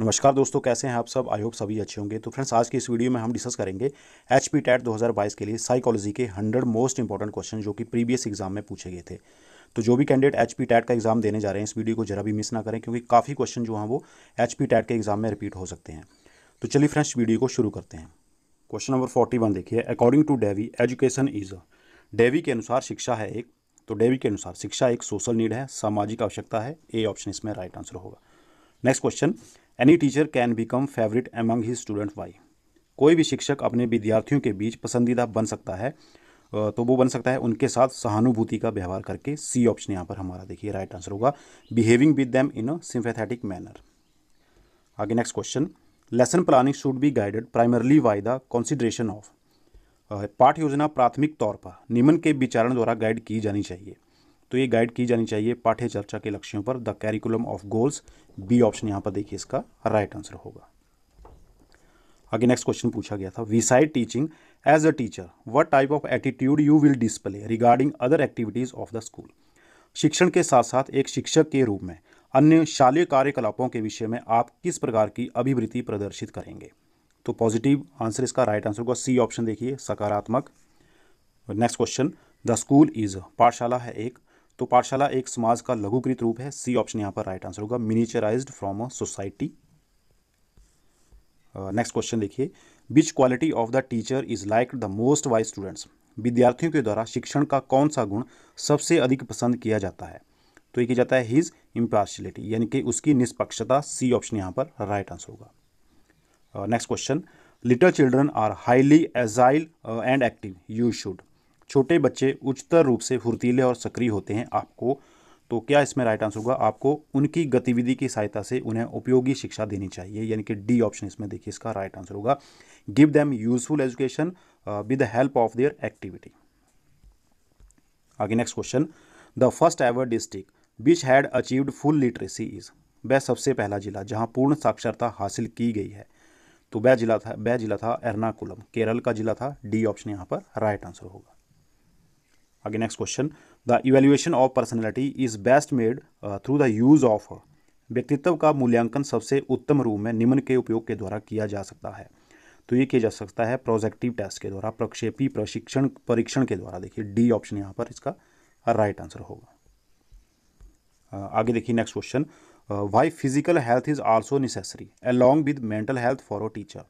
नमस्कार दोस्तों कैसे हैं आप सब आई होप सभी अच्छे होंगे तो फ्रेंड्स आज की इस वीडियो में हम डिस्कस करेंगे एच पी टैट दो के लिए साइकोलॉजी के हंड्रेड मोस्ट इंपॉर्टेंट क्वेश्चन जो कि प्रीवियस एग्जाम में पूछे गए थे तो जो भी कैंडिडेट एच पी टैट का एग्जाम देने जा रहे हैं इस वीडियो को जरा भी मिस ना करें क्योंकि काफ़ी क्वेश्चन जो हैं वो एच पी टैट के एग्जाम में रिपीट हो सकते हैं तो चलिए फ्रेंड्स वीडियो को शुरू करते हैं क्वेश्चन नंबर फोर्टी वन देखिए according to Dewey education is Dewey के अनुसार शिक्षा है एक तो डेवी के अनुसार शिक्षा एक सोशल नीड है सामाजिक आवश्यकता है ए ऑप्शन इसमें राइट आंसर होगा next question any teacher can become favourite among his student by कोई भी शिक्षक अपने विद्यार्थियों के बीच पसंदीदा बन सकता है तो वो बन सकता है उनके साथ सहानुभूति का व्यवहार करके सी ऑप्शन यहाँ पर हमारा देखिए राइट आंसर होगा behaving with them in a sympathetic manner आगे next question lesson planning should be guided primarily by the consideration of पाठ योजना प्राथमिक तौर पर निम्न के विचारण द्वारा गाइड की जानी चाहिए तो ये गाइड की जानी चाहिए पाठ्य चर्चा के लक्ष्यों पर the curriculum of goals B option यहाँ पर देखिए इसका राइट आंसर होगा आगे नेक्स्ट क्वेश्चन पूछा गया था besides teaching as a teacher what type of attitude you will display regarding other activities of the school शिक्षण के साथ साथ एक शिक्षक के रूप में अन्य शालीय कार्यकलापों के विषय में आप किस प्रकार की अभिवृत्ति प्रदर्शित करेंगे तो पॉजिटिव आंसर इसका राइट आंसर होगा सी ऑप्शन देखिए सकारात्मक next question the school is पाठशाला है एक तो पाठशाला एक समाज का लघुकृत रूप है सी ऑप्शन यहां पर राइट आंसर होगा miniaturised from a society next question देखिए which quality of the teacher is like the most wise students विद्यार्थियों के द्वारा शिक्षण का कौन सा गुण सबसे अधिक पसंद किया जाता है तो ये किया जाता है हिज इम्पार्शलिटी यानी कि उसकी निष्पक्षता सी ऑप्शन यहां पर राइट आंसर होगा next question little children are highly agile and active you should छोटे बच्चे उच्चतर रूप से फुर्तीले और सक्रिय होते हैं आपको तो क्या इसमें राइट आंसर होगा आपको उनकी गतिविधि की सहायता से उन्हें उपयोगी शिक्षा देनी चाहिए यानी कि डी ऑप्शन इसमें देखिए इसका राइट आंसर होगा give them useful education with the help of their activity आगे next question the first ever district which had achieved full literacy is वह सबसे पहला जिला जहाँ पूर्ण साक्षरता हासिल की गई है तो वह जिला था वह जिला था एर्नाकुलम केरल का जिला था डी ऑप्शन यहाँ पर राइट आंसर होगा आगे next question the evaluation of personality is best made through the use of व्यक्तित्व का मूल्यांकन सबसे उत्तम रूप में निम्न के उपयोग के द्वारा किया जा सकता है तो ये किया जा सकता है प्रोजेक्टिव टेस्ट के द्वारा प्रक्षेपी प्रशिक्षण परीक्षण के द्वारा देखिए डी ऑप्शन यहाँ पर इसका राइट आंसर होगा uh, आगे देखिए next question why physical health is also necessary along with mental health for a teacher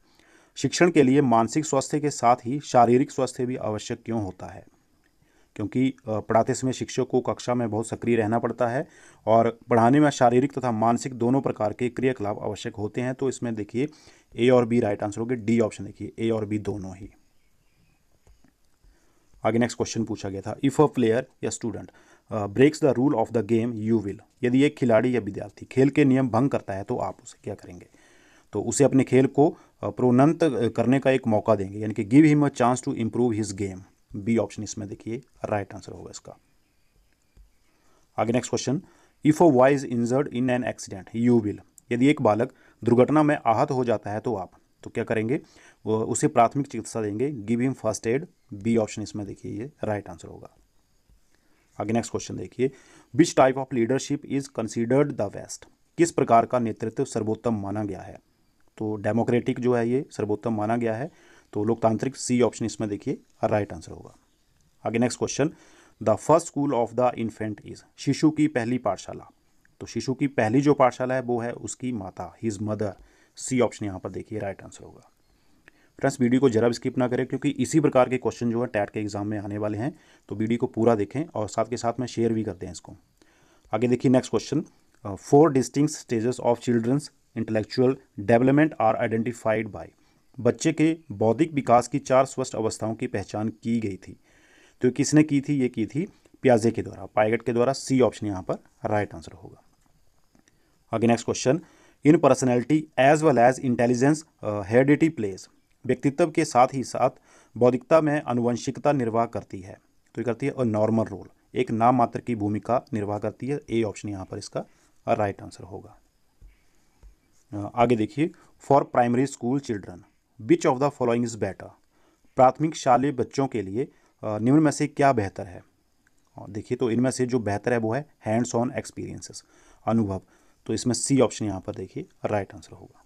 शिक्षण के लिए मानसिक स्वास्थ्य के साथ ही शारीरिक स्वास्थ्य भी आवश्यक क्यों होता है क्योंकि पढ़ाते समय शिक्षक को कक्षा में बहुत सक्रिय रहना पड़ता है और पढ़ाने में शारीरिक तथा मानसिक दोनों प्रकार के क्रियाकलाप आवश्यक होते हैं तो इसमें देखिए ए और बी राइट आंसर होगी डी ऑप्शन देखिए ए और बी दोनों ही आगे नेक्स्ट क्वेश्चन पूछा गया था इफ़ अ प्लेयर या student breaks the rule of the game you will यदि एक खिलाड़ी या विद्यार्थी खेल के नियम भंग करता है तो आप उसे क्या करेंगे तो उसे अपने खेल को प्रोन्नत करने का एक मौका देंगे यानी कि give him a chance to improve his game B option इसमें देखिए राइट आंसर होगा इसका आगे next question if a boy is injured in an accident you will यदि एक बालक दुर्घटना में आहत हो जाता है तो आप तो क्या करेंगे वो उसे प्राथमिक चिकित्सा देंगे give him first aid B option इसमें देखिए ये राइट आंसर होगा आगे नेक्स्ट क्वेश्चन देखिए which type of leadership is considered the best किस प्रकार का नेतृत्व सर्वोत्तम माना गया है तो डेमोक्रेटिक जो है ये सर्वोत्तम माना गया है तो लोकतांत्रिक सी ऑप्शन इसमें देखिए राइट आंसर होगा आगे next question the first school of the infant is शिशु की पहली पाठशाला तो शिशु की पहली जो पाठशाला है वो है उसकी माता हिज मदर सी ऑप्शन यहाँ पर देखिए राइट आंसर होगा फ्रेंड्स वीडियो को जरा स्किप ना करें क्योंकि इसी प्रकार के क्वेश्चन जो है टैट के एग्जाम में आने वाले हैं तो वीडियो को पूरा देखें और साथ के साथ में शेयर भी करते हैं इसको आगे देखिए next question four distinct stages of children's intellectual development are identified by बच्चे के बौद्धिक विकास की चार स्वस्थ अवस्थाओं की पहचान की गई थी तो किसने की थी ये की थी प्याजे के द्वारा पायगट के द्वारा सी ऑप्शन यहाँ पर राइट आंसर होगा आगे next question in personality as well as intelligence heredity plays व्यक्तित्व के साथ ही साथ बौद्धिकता में अनुवंशिकता निर्वाह करती है तो ये करती है और नॉर्मल रोल एक नाम मात्र की भूमिका निर्वाह करती है ए ऑप्शन यहाँ पर इसका राइट आंसर होगा uh, आगे देखिए for primary school children which of the following is better प्राथमिक शाले बच्चों के लिए निम्न में से क्या बेहतर है देखिए तो इनमें से जो बेहतर है वो है हैंड्स ऑन एक्सपीरियंसेस अनुभव तो इसमें सी ऑप्शन यहाँ पर देखिए राइट आंसर होगा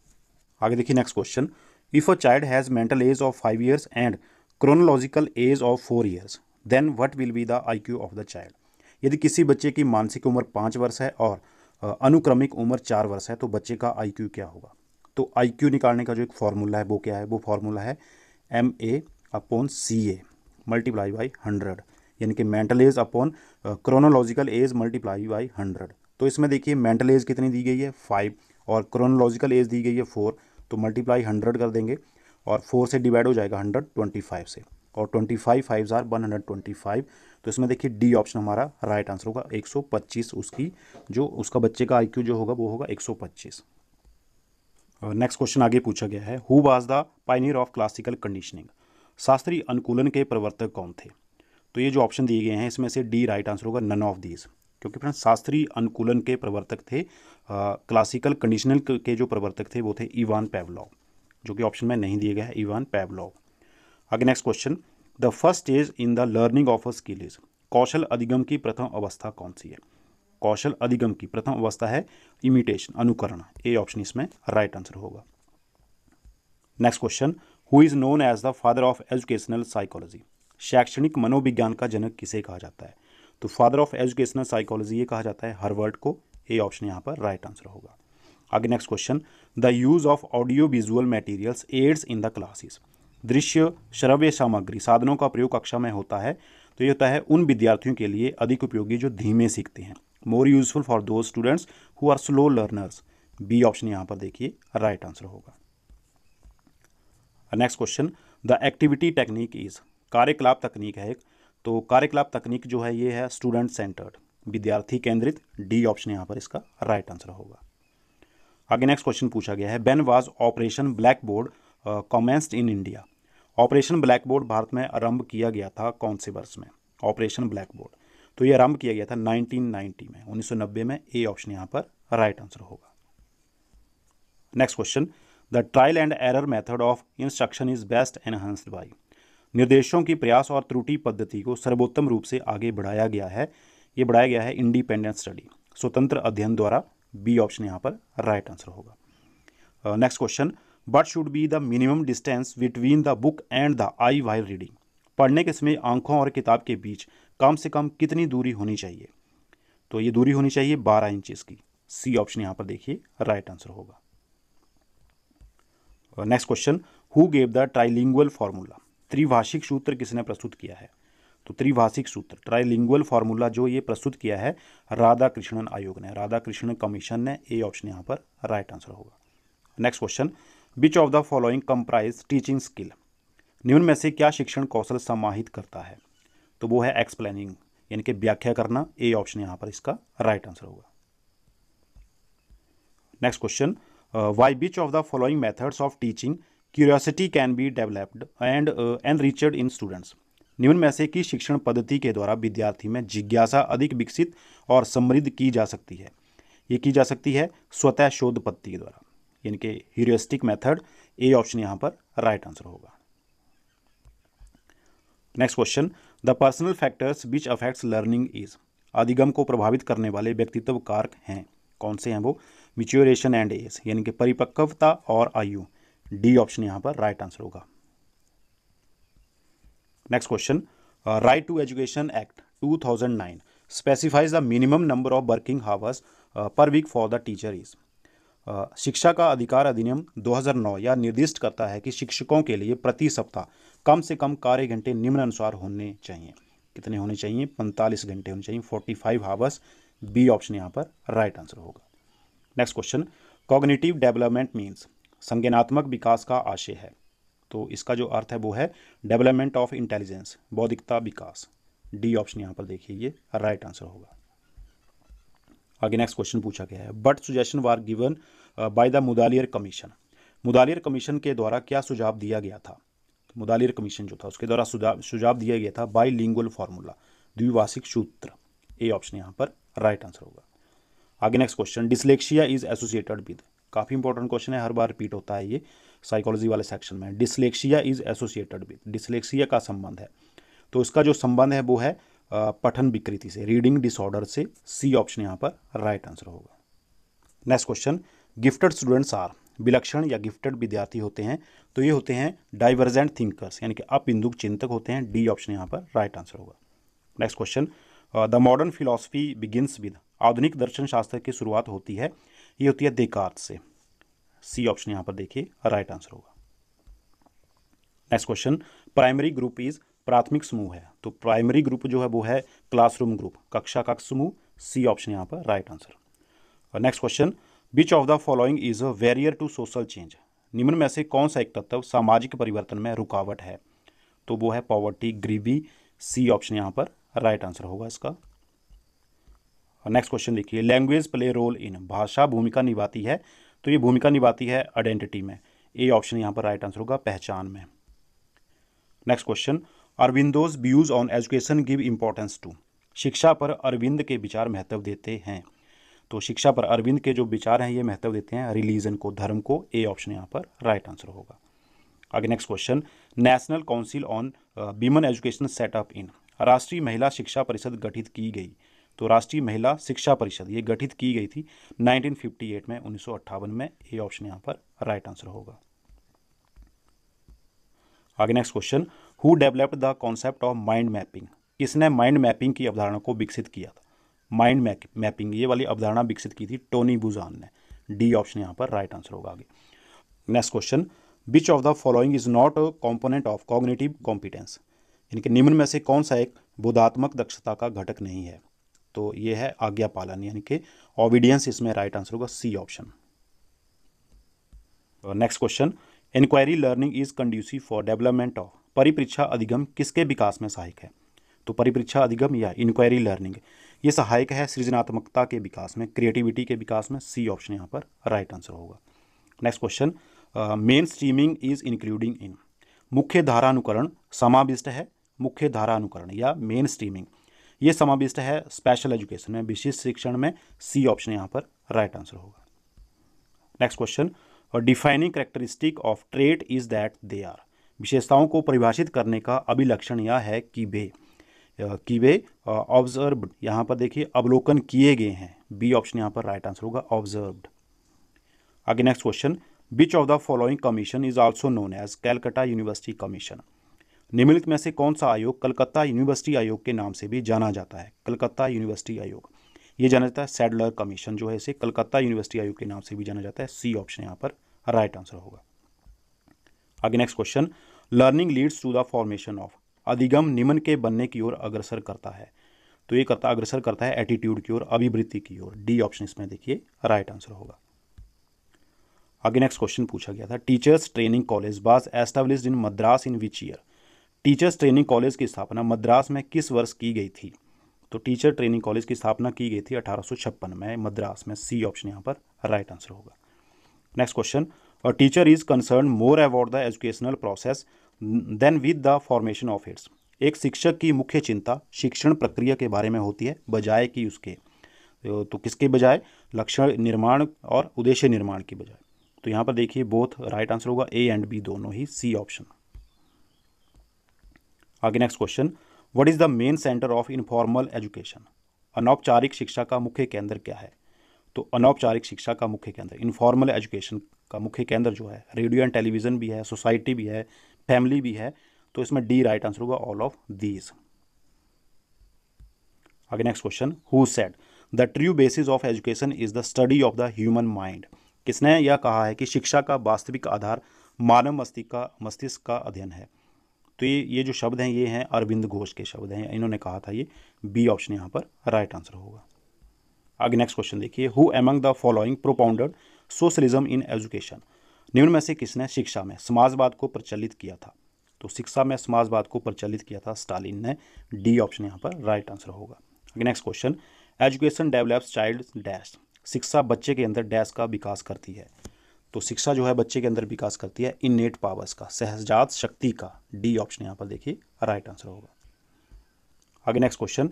आगे देखिए next question if a child has mental age of five years and chronological age of four years then what will be the I Q of the child यदि किसी बच्चे की मानसिक उम्र पाँच वर्ष है और अनुक्रमिक उम्र चार वर्ष है तो बच्चे का आई क्या होगा तो आई क्यू निकालने का जो एक फार्मूला है वो क्या है वो फार्मूला है M A upon C A multiply by hundred यानी कि mental age upon chronological age multiply by hundred तो इसमें देखिए मेंटल एज कितनी दी गई है फाइव और क्रोनोलॉजिकल एज दी गई है फोर तो मल्टीप्लाई हंड्रेड कर देंगे और फोर से डिवाइड हो जाएगा हंड्रेड ट्वेंटी फाइव से और ट्वेंटी फाइव फाइव हज़ार वन हंड्रेड ट्वेंटी फाइव तो इसमें देखिए डी ऑप्शन हमारा राइट आंसर होगा एक सौ पच्चीस उसकी जो उसका बच्चे का आई क्यू जो होगा वो होगा एक सौ पच्चीस नेक्स्ट क्वेश्चन आगे पूछा गया है who was the pioneer of classical conditioning शास्त्रीय अनुकूलन के प्रवर्तक कौन थे तो ये जो ऑप्शन दिए गए हैं इसमें से डी राइट आंसर होगा नन ऑफ दीज क्योंकि फ्रेंड शास्त्रीय अनुकूलन के प्रवर्तक थे क्लासिकल कंडीशनल के जो प्रवर्तक थे वो थे इवान पैवलॉव जो कि ऑप्शन में नहीं दिए गए हैं इवान पैवलॉव आगे next question the first stage in the learning of a skill is कौशल अधिगम की प्रथम अवस्था कौन सी है कौशल अधिगम की प्रथम अवस्था है इमिटेशन अनुकरण ए ऑप्शन इसमें राइट आंसर होगा next question who is known as the father of educational psychology शैक्षणिक मनोविज्ञान का जनक किसे कहा जाता है तो फादर ऑफ एजुकेशनल साइकोलॉजी ये कहा जाता है हर्वर्ड को ए ऑप्शन यहाँ पर राइट आंसर होगा आगे next question the use of audio visual materials aids in the classes दृश्य श्रव्य सामग्री साधनों का प्रयोग कक्षा में होता है तो ये होता है उन विद्यार्थियों के लिए अधिक उपयोगी जो धीमे सीखते हैं more useful for the students who are slow learners B option यहाँ पर देखिए राइट आंसर होगा next question the activity technique is कार्यकलाप तकनीक है एक तो कार्यकलाप तकनीक जो है ये है स्टूडेंट सेंटर्ड विद्यार्थी केंद्रित डी ऑप्शन यहाँ पर इसका राइट आंसर होगा आगे नेक्स्ट क्वेश्चन पूछा गया है when was operation black board commenced in India operation black board Bharat में आरंभ किया गया था कौन से वर्ष में ऑपरेशन ब्लैक बोर्ड तो ये आरंभ किया गया था 1990 में 1990 में ए ऑप्शन यहां पर राइट आंसर होगा next question the trial and error method of instruction is best enhanced by निर्देशों की प्रयास और त्रुटि पद्धति को सर्वोत्तम रूप से आगे बढ़ाया गया है ये बढ़ाया गया है इंडिपेंडेंट स्टडी स्वतंत्र अध्ययन द्वारा बी ऑप्शन यहां पर राइट right आंसर होगा next question what should be the minimum distance between the book and the eye while reading पढ़ने के समय आंखों और किताब के बीच कम से कम कितनी दूरी होनी चाहिए तो ये दूरी होनी चाहिए बारह इंच की सी ऑप्शन यहां पर देखिए राइट आंसर होगा next question who gave the trilingual formula त्रिभाषिक सूत्र किसने प्रस्तुत किया है तो त्रिभाषिक सूत्र ट्राइलिंगुअल फॉर्मूला जो ये प्रस्तुत किया है राधा कृष्णन आयोग ने राधा कृष्णन कमीशन ने ए ऑप्शन यहां पर राइट आंसर होगा next question which of the following comprise teaching skill निम्न में से क्या शिक्षण कौशल समाहित करता है तो वो है एक्सप्लेनिंग यानी कि व्याख्या करना ए ऑप्शन यहां पर इसका राइट आंसर होगा next question by which of the following methods of teaching curiosity can be developed and and enriched in students निम्न में से किस शिक्षण पद्धति के द्वारा विद्यार्थी में जिज्ञासा अधिक विकसित और समृद्ध की जा सकती है ये की जा सकती है स्वतः शोध पद्धति के द्वारा यानी कि ह्यूरिस्टिक मेथड ए ऑप्शन यहां पर राइट आंसर होगा next question the personal factors which affects learning is अधिगम को प्रभावित करने वाले व्यक्तित्व कारक हैं कौन से हैं वो मिच्योरेशन एंड एज यानी कि परिपक्वता और आयु डी ऑप्शन यहाँ पर राइट आंसर होगा next question right to education act 2009 specifies the minimum number of working hours per week for the teacher is शिक्षा का अधिकार अधिनियम 2009 या निर्दिष्ट करता है कि शिक्षकों के लिए प्रति सप्ताह कम से कम कार्य घंटे निम्न अनुसार होने चाहिए कितने होने चाहिए पैंतालीस घंटे होने चाहिए forty five hours B option यहाँ पर राइट आंसर होगा next question cognitive development means संज्ञानात्मक विकास का आशय है तो इसका जो अर्थ है वो है डेवलपमेंट ऑफ इंटेलिजेंस बौद्धिकता विकास डी ऑप्शन यहाँ पर देखिए ये राइट आंसर होगा आगे नेक्स्ट क्वेश्चन पूछा गया है what suggestion were given by the Mudaliar commission Mudaliar commission के द्वारा क्या सुझाव दिया गया था मुदालिर कमीशन जो था उसके द्वारा सुझाव दिया गया था बाई लिंगुअल फार्मूला द्विवासिक सूत्र ए ऑप्शन यहाँ पर राइट आंसर होगा आगे next question dyslexia is associated with काफ़ी इंपॉर्टेंट क्वेश्चन है हर बार रिपीट होता है ये साइकोलॉजी वाले सेक्शन में dyslexia is associated with dyslexia का संबंध है तो इसका जो संबंध है वो है पठन विकृति से रीडिंग डिसऑर्डर से सी ऑप्शन यहाँ पर राइट आंसर होगा next question gifted students are विलक्षण या गिफ्टेड विद्यार्थी होते हैं तो ये होते हैं डाइवर्जेंट थिंकर्स यानी कि अपिंदुक चिंतक होते हैं डी ऑप्शन यहाँ पर राइट आंसर होगा next question the modern philosophy begins with आधुनिक दर्शन शास्त्र की शुरुआत होती है ये होती है देकार्त से सी ऑप्शन यहाँ पर देखिए राइट आंसर होगा next question primary group is प्राथमिक समूह है तो प्राइमरी ग्रुप जो है वो है क्लासरूम ग्रुप कक्षा कक्ष समूह सी ऑप्शन यहाँ पर right answer next question which of the following is a barrier to social change निम्न में से कौन सा एक तत्व सामाजिक परिवर्तन में रुकावट है तो वो है पॉवर्टी ग्रीबी सी ऑप्शन यहाँ पर राइट आंसर होगा इसका नेक्स्ट क्वेश्चन देखिए लैंग्वेज प्ले रोल इन भाषा भूमिका निभाती है तो ये भूमिका निभाती है आइडेंटिटी में ए ऑप्शन यहाँ पर राइट आंसर होगा पहचान में next question Aurobindo's views on education give importance to शिक्षा पर अरविंद के विचार महत्व देते हैं तो शिक्षा पर अरविंद के जो विचार हैं ये महत्व देते हैं रिलीजन को धर्म को ए ऑप्शन यहाँ पर राइट आंसर होगा आगे next question national council on women education set up in राष्ट्रीय महिला शिक्षा परिषद गठित की गई तो राष्ट्रीय महिला शिक्षा परिषद ये गठित की गई थी 1958 में उन्नीस में ए ऑप्शन यहाँ पर राइट आंसर होगा आगे next question who developed the concept of mind mapping किसने माइंड मैपिंग की अवधारणा को विकसित किया था माइंड मैपिंग ये वाली अवधारणा विकसित की थी टोनी बुजान ने डी ऑप्शन यहाँ पर राइट आंसर होगा आगे next question which of the following is not a component of cognitive competence यानी कि निम्न में से कौन सा एक बोधात्मक दक्षता का घटक नहीं है तो ये है आज्ञा पालन यानी कि ओबिडियंस इसमें राइट आंसर होगा C option next question inquiry learning is conducive for development of परिपरीक्षा अधिगम किसके विकास में सहायक है तो परिपरीक्षा अधिगम या इंक्वायरी लर्निंग ये सहायक है सृजनात्मकता के विकास में क्रिएटिविटी के विकास में सी ऑप्शन यहाँ पर राइट आंसर होगा next question mainstreaming is including in मुख्य धारा अनुकरण समाविष्ट है मुख्य धारा अनुकरण या मेन स्ट्रीमिंग ये समाविष्ट है स्पेशल एजुकेशन में विशिष्ट शिक्षण में सी ऑप्शन यहाँ पर राइट आंसर होगा next question defining characteristic of trait is that they are विशेषताओं को परिभाषित करने का अभिलक्षण यह है कि वे कि वे ऑब्जर्व यहाँ पर देखिए अवलोकन किए गए हैं बी ऑप्शन यहाँ पर राइट आंसर होगा ऑब्जर्व्ड आगे next question which of the following commission is also known as Calcutta university commission निम्नलिखित में से कौन सा आयोग कलकत्ता यूनिवर्सिटी आयोग के नाम से भी जाना जाता है कलकत्ता यूनिवर्सिटी आयोग ये जाना जाता है सैडलर कमीशन जो है इसे कलकत्ता यूनिवर्सिटी आयोग के नाम से भी जाना जाता है सी ऑप्शन यहाँ पर राइट आंसर होगा आगे next question learning leads to the formation of अधिगम निमन के बनने की ओर अग्रसर करता है तो ये करता अग्रसर करता है एटीट्यूड की ओर अभिवृत्ति की ओर डी ऑप्शन इसमें देखिए राइट आंसर होगा आगे नेक्स्ट क्वेश्चन पूछा गया था teachers training college was establish in Madras in which year teachers training college की स्थापना मद्रास में किस वर्ष की गई थी तो टीचर ट्रेनिंग कॉलेज की स्थापना की गई थी अठारह में मद्रास में सी ऑप्शन यहाँ पर राइट आंसर होगा next question a teacher is concern more about the educational process than with the formation of habits एक शिक्षक की मुख्य चिंता शिक्षण प्रक्रिया के बारे में होती है बजाय कि उसके तो, तो किसके बजाय लक्षण निर्माण और उद्देश्य निर्माण की बजाय तो यहाँ पर देखिए बोथ राइट आंसर होगा ए एंड बी दोनों ही सी ऑप्शन आगे next question what is the main centre of informal education अनौपचारिक शिक्षा का मुख्य केंद्र क्या है तो अनौपचारिक शिक्षा का मुख्य केंद्र इनफॉर्मल एजुकेशन का मुख्य केंद्र जो है रेडियो एंड टेलीविज़न भी है सोसाइटी भी है फैमिली भी है तो इसमें डी राइट आंसर होगा ऑल ऑफ दीज आगे next question who said the true basis of education is the study of the human mind किसने यह कहा है कि शिक्षा का वास्तविक आधार मानव मस्तिष्क का मस्तिष्क का अध्ययन है तो ये ये जो शब्द हैं ये हैं अरविंद घोष के शब्द हैं इन्होंने कहा था ये बी ऑप्शन यहाँ पर राइट आंसर होगा आगे नेक्स्ट क्वेश्चन देखिए who among the following propounder socialism in education निम्न में से किसने शिक्षा में समाजवाद को प्रचलित किया था तो शिक्षा में समाजवाद को प्रचलित किया था स्टालिन ने डी ऑप्शन यहाँ पर राइट आंसर होगा next question education develops child dash शिक्षा बच्चे के अंदर डैश का विकास करती है तो शिक्षा जो है बच्चे के अंदर विकास करती है नेट पावर्स का सहजात शक्ति का डी ऑप्शन यहाँ पर देखिए राइट आंसर होगा आगे next question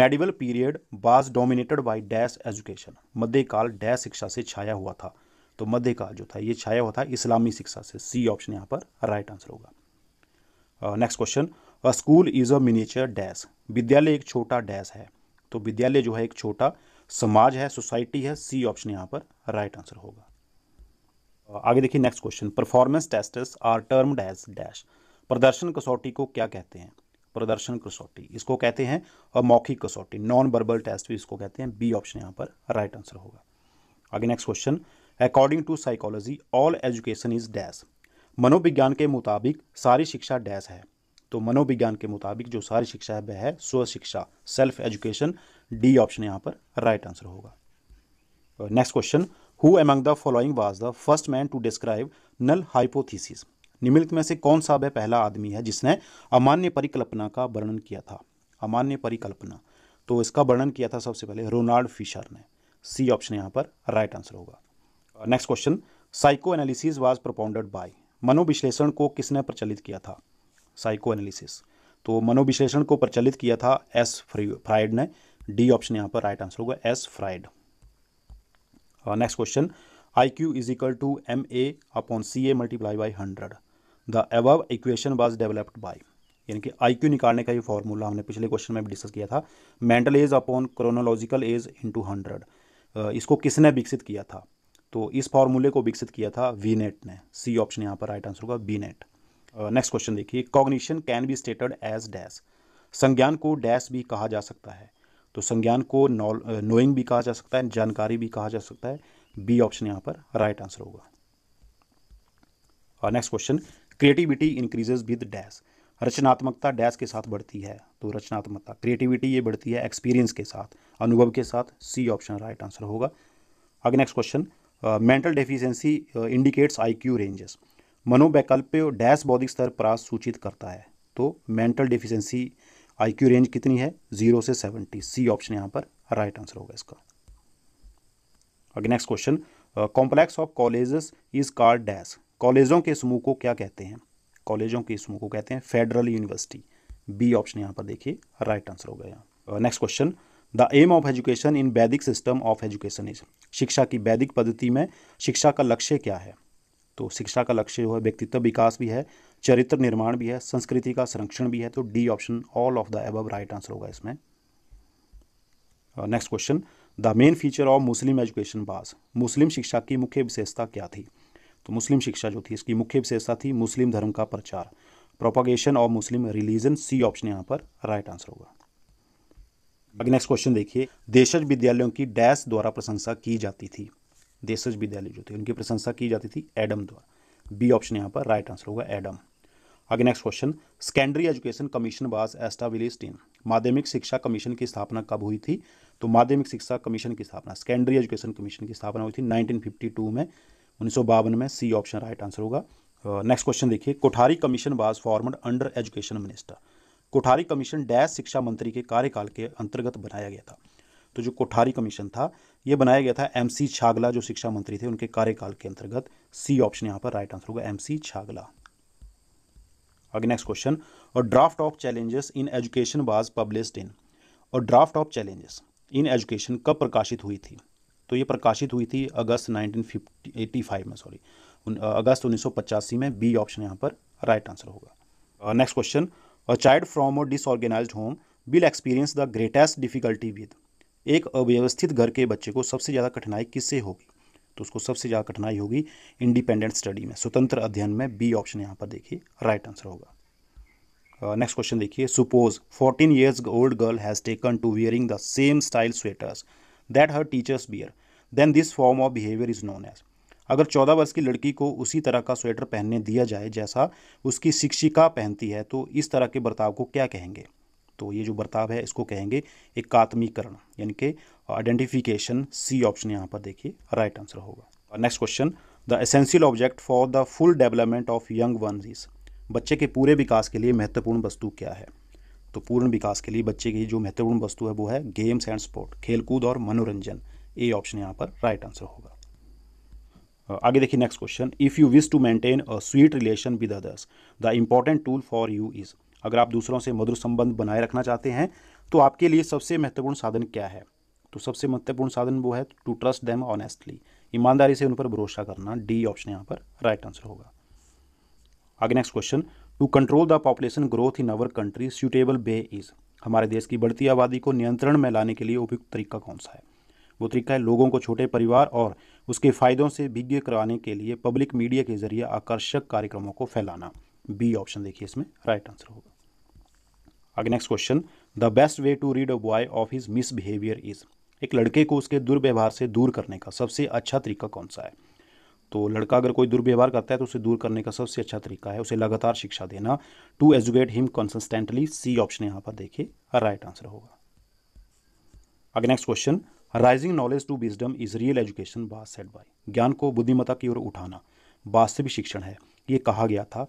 medieval period was dominated by dash education मध्यकाल डैश शिक्षा से छाया हुआ था तो मध्य काल जो था ये छाया हुआ था इस्लामी शिक्षा से सी ऑप्शन यहाँ पर राइट आंसर होगा next question school is a miniature dash विद्यालय एक छोटा डैश है तो विद्यालय जो है एक छोटा समाज है सोसाइटी है सी ऑप्शन यहाँ पर राइट आंसर होगा आगे देखिए next question performance tests are term dash dash प्रदर्शन कसौटी को क्या कहते हैं प्रदर्शन कसौटी इसको कहते हैं और मौखिक कसौटी नॉन बर्बल टेस्ट भी इसको कहते हैं बी ऑप्शन यहाँ पर राइट आंसर होगा आगे next question according to psychology all education is dash मनोविज्ञान के मुताबिक सारी शिक्षा डैश है तो मनोविज्ञान के मुताबिक जो सारी शिक्षा है वह है स्व शिक्षा सेल्फ एजुकेशन डी ऑप्शन यहाँ पर राइट right आंसर होगा next question who among the following was the first man to describe null hypothesis निम्नलिखित में से कौन सा वह पहला आदमी है जिसने अमान्य परिकल्पना का वर्णन किया था अमान्य परिकल्पना तो इसका वर्णन किया था सबसे पहले रोनाल्ड फिशर ने सी ऑप्शन यहाँ पर राइट right आंसर होगा next question psychoanalysis was propounded by मनोविश्लेषण को किसने प्रचलित किया था साइको एनालिसिस तो मनोविश्लेषण को प्रचलित किया था एस फ्राइड ने डी ऑप्शन यहाँ पर राइट आंसर होगा S Freud next question I Q is equal to M A upon C A multiply by hundred the above equation was developed by यानी कि आई क्यू निकालने का ये formula हमने पिछले क्वेश्चन में भी डिस्कस किया था mental age upon chronological age into hundred इसको किसने विकसित किया था तो इस फॉर्मूले को विकसित किया था वी नेट ने सी ऑप्शन यहाँ पर राइट आंसर होगा वी नेट नेक्स्ट क्वेश्चन देखिए cognition can be stated as dash संज्ञान को डैश भी कहा जा सकता है तो संज्ञान को नोइंग uh, भी कहा जा सकता है जानकारी भी कहा जा सकता है बी ऑप्शन यहाँ पर राइट right आंसर होगा next question creativity increases with dash रचनात्मकता डैश के साथ बढ़ती है तो रचनात्मकता क्रिएटिविटी ये बढ़ती है एक्सपीरियंस के साथ अनुभव के साथ सी ऑप्शन राइट आंसर होगा अगर next question mental deficiency indicates IQ ranges मनोवैकल्प्य डैश बौद्धिक स्तर पर सूचित करता है तो मेंटल डेफिशिएंसी आईक्यू रेंज कितनी है जीरो से सेवेंटी सी ऑप्शन यहाँ पर राइट आंसर होगा इसका अगे next question complex of colleges is called dash कॉलेजों के समूह को क्या कहते हैं कॉलेजों के समूह को कहते हैं फेडरल यूनिवर्सिटी बी ऑप्शन यहाँ पर देखिए राइट आंसर होगा यहाँ next question the aim of education in Vedic system of education is शिक्षा की वैदिक पद्धति में शिक्षा का लक्ष्य क्या है तो शिक्षा का लक्ष्य जो है व्यक्तित्व विकास भी है चरित्र निर्माण भी है संस्कृति का संरक्षण भी है तो D option all of the above right answer होगा इसमें next question the main feature of Muslim education was मुस्लिम शिक्षा की मुख्य विशेषता क्या थी तो मुस्लिम शिक्षा जो थी इसकी मुख्य विशेषता थी मुस्लिम धर्म का प्रचार propagation of Muslim religion C option यहाँ पर राइट आंसर होगा बाकी नेक्स्ट क्वेश्चन देखिए देशज विद्यालयों की डैश द्वारा प्रशंसा की जाती थी देशज विद्यालय जो थे उनकी प्रशंसा की जाती थी एडम द्वारा बी ऑप्शन यहाँ पर राइट आंसर होगा एडम आगे next question secondary education commission was established in माध्यमिक शिक्षा कमीशन की स्थापना कब हुई थी तो माध्यमिक शिक्षा कमीशन की स्थापना सेकेंडरी एजुकेशन कमीशन की स्थापना हुई थी 1952 में उन्नीस में सी ऑप्शन राइट आंसर होगा नेक्स्ट क्वेश्चन देखिए Kothari commission was formed under education minister Kothari commission dash शिक्षा मंत्री के कार्यकाल के अंतर्गत बनाया गया था तो जो कोठारी कमीशन था यह बनाया गया था एम सी छागला जो शिक्षा मंत्री थे उनके कार्यकाल के अंतर्गत सी ऑप्शन यहां पर राइट आंसर होगा एम सी छागला आगे next question our draft of challenges in education was published in our draft of challenges in education कब प्रकाशित हुई थी तो ये प्रकाशित हुई थी अगस्त 1985 में सॉरी अगस्त 1985 में बी ऑप्शन यहाँ पर राइट आंसर होगा next uh, question a child from a disorganize home will experience the greatest difficulty with एक अव्यवस्थित घर के बच्चे को सबसे ज़्यादा कठिनाई किससे होगी तो उसको सबसे ज़्यादा कठिनाई होगी इंडिपेंडेंट स्टडी में स्वतंत्र अध्ययन में बी ऑप्शन यहाँ पर देखिए राइट आंसर होगा नेक्स्ट क्वेश्चन देखिए suppose fourteen years old girl has taken to wearing the same style sweaters that her teachers bear then this form of behaviour is known as अगर चौदह वर्ष की लड़की को उसी तरह का स्वेटर पहनने दिया जाए जैसा उसकी शिक्षिका पहनती है तो इस तरह के बर्ताव को क्या कहेंगे तो ये जो बर्ताव है इसको कहेंगे एकात्मीकरण यानी कि आइडेंटिफिकेशन सी ऑप्शन यहाँ पर देखिए राइट आंसर होगा next question the essential object for the full development of young one is बच्चे के पूरे विकास के लिए महत्वपूर्ण वस्तु क्या है तो पूर्ण विकास के लिए बच्चे की जो महत्वपूर्ण वस्तु है वो है गेम्स एंड स्पोर्ट खेलकूद और मनोरंजन ए ऑप्शन यहाँ पर राइट आंसर होगा Uh, आगे देखिए next question if you wish to maintain a sweet relation with others the important tool for you is अगर आप दूसरों से मधुर संबंध बनाए रखना चाहते हैं तो आपके लिए सबसे महत्वपूर्ण साधन क्या है तो सबसे महत्वपूर्ण साधन वो है टू ट्रस्ट दैम ऑनेस्टली ईमानदारी से उन पर भरोसा करना डी ऑप्शन यहाँ पर राइट आंसर होगा आगे next question to control the population growth in our country suitable way is हमारे देश की बढ़ती आबादी को नियंत्रण में लाने के लिए उपयुक्त तरीका कौन सा है वो तरीका है लोगों को छोटे परिवार और उसके फ़ायदों से भिज्ञ करवाने के लिए पब्लिक मीडिया के जरिए आकर्षक कार्यक्रमों को फैलाना बी ऑप्शन देखिए इसमें राइट आंसर होगा आगे next question the best way to read a boy of his misbehaviour is एक लड़के को उसके दुर्व्यवहार से दूर करने का सबसे अच्छा तरीका कौन सा है तो लड़का अगर कोई दुर्व्यवहार करता है तो उसे दूर करने का सबसे अच्छा तरीका है उसे लगातार शिक्षा देना to educate him consistently C option यहाँ पर देखिए राइट आंसर होगा अगर next question rising knowledge to wisdom is real education was said by ज्ञान को बुद्धिमता की ओर उठाना वास्तविक शिक्षण है ये कहा गया था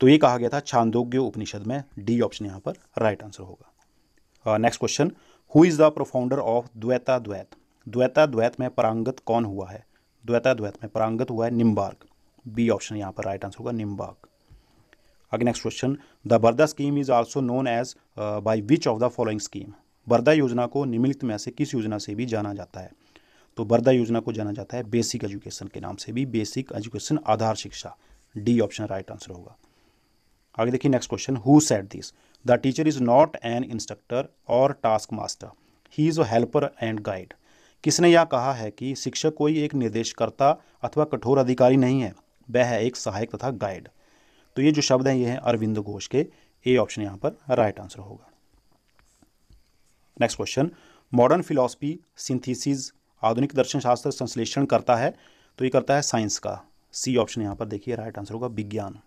तो ये कहा गया था छांदोग्य उपनिषद में डी ऑप्शन यहाँ पर राइट आंसर होगा next question who is the propounder of Dvaita Dvaita Dvaita द्वैत में परांगत कौन हुआ है द्वैता द्वैत में परांगत हुआ है निम्बार्क बी ऑप्शन यहाँ पर राइट आंसर होगा निम्बार्क अगर next question the Wardha scheme is also known as by which of the following scheme Wardha योजना को निम्नलिखित में से किस योजना से भी जाना जाता है तो वर्धा योजना को जाना जाता है बेसिक एजुकेशन के नाम से भी बेसिक एजुकेशन आधार शिक्षा डी ऑप्शन राइट आंसर होगा आगे देखिए next question who said this the teacher is not an instructor or task master he is a helper and guide किसने यह कहा है कि शिक्षक कोई एक निर्देशकर्ता अथवा कठोर अधिकारी नहीं है वह है एक सहायक तथा गाइड तो ये जो शब्द हैं ये हैं अरविंद घोष के ए ऑप्शन यहाँ पर राइट आंसर होगा next question modern philosophy synthesis आधुनिक दर्शन शास्त्र संश्लेषण करता है तो ये करता है साइंस का सी ऑप्शन यहाँ पर देखिए राइट आंसर होगा विज्ञान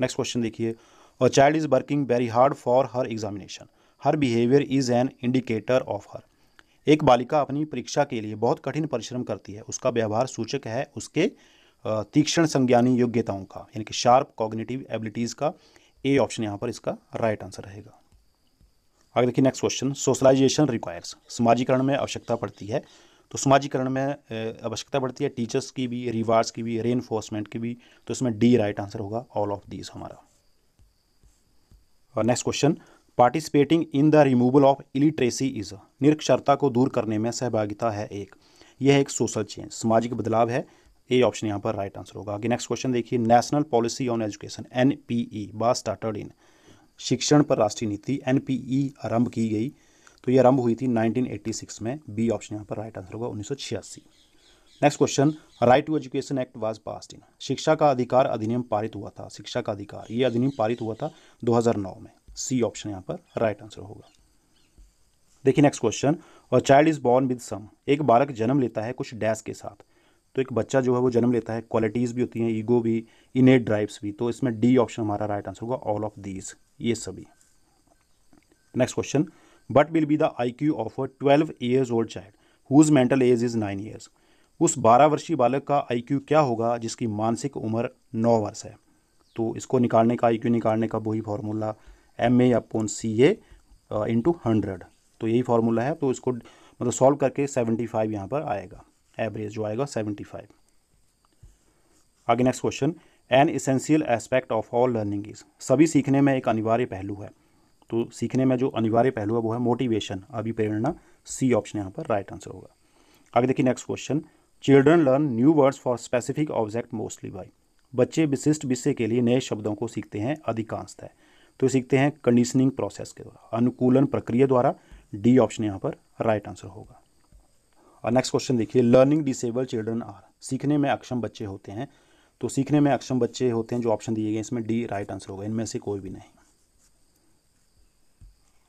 नेक्स्ट क्वेश्चन देखिए a child is working very hard for her examination her behaviour is an indicator of her एक बालिका अपनी परीक्षा के लिए बहुत कठिन परिश्रम करती है उसका व्यवहार सूचक है उसके तीक्ष्ण संज्ञानी योग्यताओं का यानी कि शार्प कॉग्निटिव एबिलिटीज़ का ए ऑप्शन यहाँ पर इसका राइट आंसर रहेगा आगे देखिए नेक्स्ट क्वेश्चन सोशलाइजेशन रिक्वायर्स समाजीकरण में आवश्यकता पड़ती है तो समाजीकरण में आवश्यकता पड़ती है टीचर्स की भी रिवार्ड्स की भी रे की भी तो इसमें डी राइट आंसर होगा ऑल ऑफ दीज हमारा और next question participating in the removal of illiteracy is निरक्षरता को दूर करने में सहभागिता है एक यह एक सोशल चेंज सामाजिक बदलाव है ए ऑप्शन यहाँ पर राइट आंसर होगा आगे नेक्स्ट क्वेश्चन देखिए national policy on education N P E was started इन शिक्षण पर राष्ट्रीय नीति एन e, आरंभ की गई तो ये आरंभ हुई थी 1986 में बी ऑप्शन यहाँ पर राइट आंसर होगा उन्नीस next question right to education act was pass in शिक्षा का अधिकार अधिनियम पारित हुआ था शिक्षा का अधिकार ये अधिनियम पारित हुआ था 2009 में सी ऑप्शन यहाँ पर राइट आंसर होगा देखिए नेक्स्ट क्वेश्चन और child is born with some एक बालक जन्म लेता है कुछ डैश के साथ तो एक बच्चा जो है वो जन्म लेता है क्वालिटीज़ भी होती हैं ईगो भी इनेट ड्राइव्स भी तो इसमें डी ऑप्शन हमारा राइट आंसर होगा ऑल ऑफ दीज ये सभी next question but will be the I Q of a twelve years old child whose mental age is nine years उस बारह वर्षीय बालक का आई क्यू क्या होगा जिसकी मानसिक उम्र नौ वर्ष है तो इसको निकालने का आई क्यू निकालने का वही formula M A upon C A into hundred तो यही फार्मूला है तो इसको मतलब सॉल्व करके सेवेंटी फाइव यहाँ पर आएगा एवरेज जो आएगा सेवेंटी फाइव आगे next question an essential aspect of all learning is सभी सीखने में एक अनिवार्य पहलू है तो सीखने में जो अनिवार्य पहलू है वो है मोटिवेशन अभी प्रेरणा सी ऑप्शन यहाँ पर राइट आंसर होगा आगे देखिए next question children learn new words for specific object mostly by बच्चे विशिष्ट विषय के लिए नए शब्दों को सीखते हैं अधिकांशतः है। तो सीखते हैं कंडीशनिंग प्रोसेस के द्वारा अनुकूलन प्रक्रिया द्वारा डी ऑप्शन यहाँ पर राइट आंसर होगा और नेक्स्ट क्वेश्चन देखिए लर्निंग डिसेबल चिल्ड्रन आर सीखने में अक्षम बच्चे होते हैं तो सीखने में अक्षम बच्चे होते हैं जो ऑप्शन दिए गए इसमें डी राइट आंसर होगा इनमें से कोई भी नहीं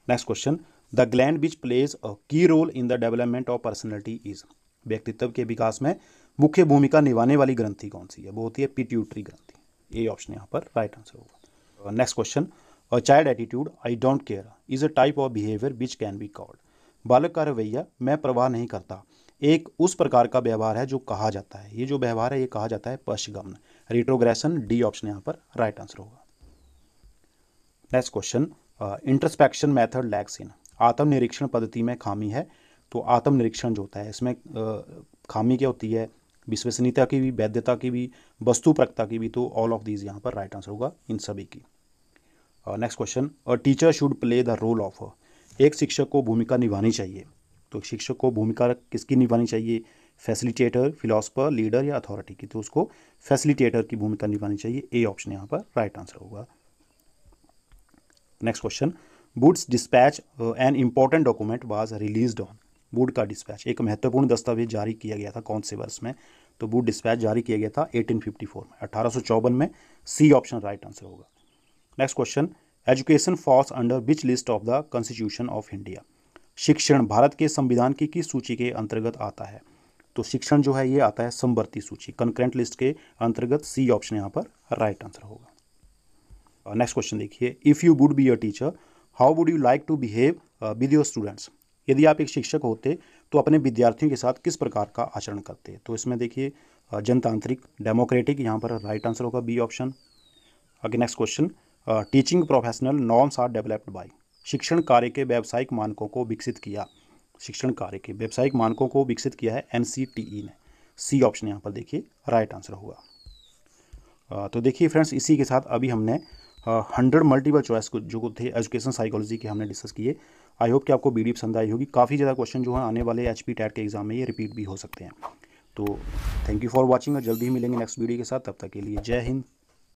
next question the gland which plays a key role in the development of personality is व्यक्तित्व के विकास में मुख्य भूमिका निभाने वाली ग्रंथि कौन सी है वो होती है पिट्यूटरी ग्रंथि ए ऑप्शन यहाँ पर राइट आंसर होगा next question a child attitude I don't care is a type of behaviour which can be called बालक का रवैया मैं प्रवाह नहीं करता एक उस प्रकार का व्यवहार है जो कहा जाता है ये जो व्यवहार है ये कहा जाता है पश्चगमन रिट्रोग्रेशन डी ऑप्शन यहाँ पर राइट आंसर होगा next question introspection method lacks in आत्मनिरीक्षण पद्धति में खामी है तो आत्मनिरीक्षण जो होता है इसमें uh, खामी क्या होती है विश्वसनीयता की भी वैधता की भी वस्तु की भी तो ऑल ऑफ दीज यहाँ पर राइट आंसर होगा इन सभी की next question a teacher should play the role of एक शिक्षक को भूमिका निभानी चाहिए तो शिक्षक को भूमिका किसकी निभानी चाहिए फैसिलिटेटर फिलोसफर लीडर या अथॉरिटी की तो उसको फैसिलिटेटर की भूमिका निभानी चाहिए ए ऑप्शन यहाँ पर राइट आंसर होगा next question Wood's dispatch an important document was release on Wood का डिस्पैच एक महत्वपूर्ण दस्तावेज जारी किया गया था कौन से वर्ष में तो बुड डिस्पैच जारी किया गया था 1854 में अठारह में सी ऑप्शन राइट आंसर होगा next question education falls under which list of the constitution of India शिक्षण भारत के संविधान की किस सूची के अंतर्गत आता है तो शिक्षण जो है ये आता है संवर्ती सूची कंक्रेंट लिस्ट के अंतर्गत सी ऑप्शन यहाँ पर राइट आंसर होगा नेक्स्ट uh, क्वेश्चन देखिए if you would be a teacher how would you like to behave with your students यदि आप एक शिक्षक होते तो अपने विद्यार्थियों के साथ किस प्रकार का आचरण करते तो इसमें देखिए uh, जनतांत्रिक डेमोक्रेटिक यहाँ पर राइट आंसर होगा बी ऑप्शन आगे next question teaching professional norms are developed by शिक्षण कार्य के व्यावसायिक मानकों को विकसित किया शिक्षण कार्य के व्यावसायिक मानकों को विकसित किया है एन ने सी ऑप्शन यहाँ पर देखिए राइट आंसर होगा तो देखिए फ्रेंड्स इसी के साथ अभी हमने हंड्रेड मल्टीपल चॉइस को जो थे एजुकेशन साइकोलॉजी के हमने डिस्कस किए आई होप कि आपको डी पसंद आई होगी काफ़ी ज़्यादा क्वेश्चन जो है आने वाले एच पी टैट के एग्जाम में ये रिपीट भी हो सकते हैं तो थैंक यू फॉर वॉचिंग और जल्दी ही मिलेंगे नेक्स्ट वीडियो के साथ तब तक के लिए जय हिंद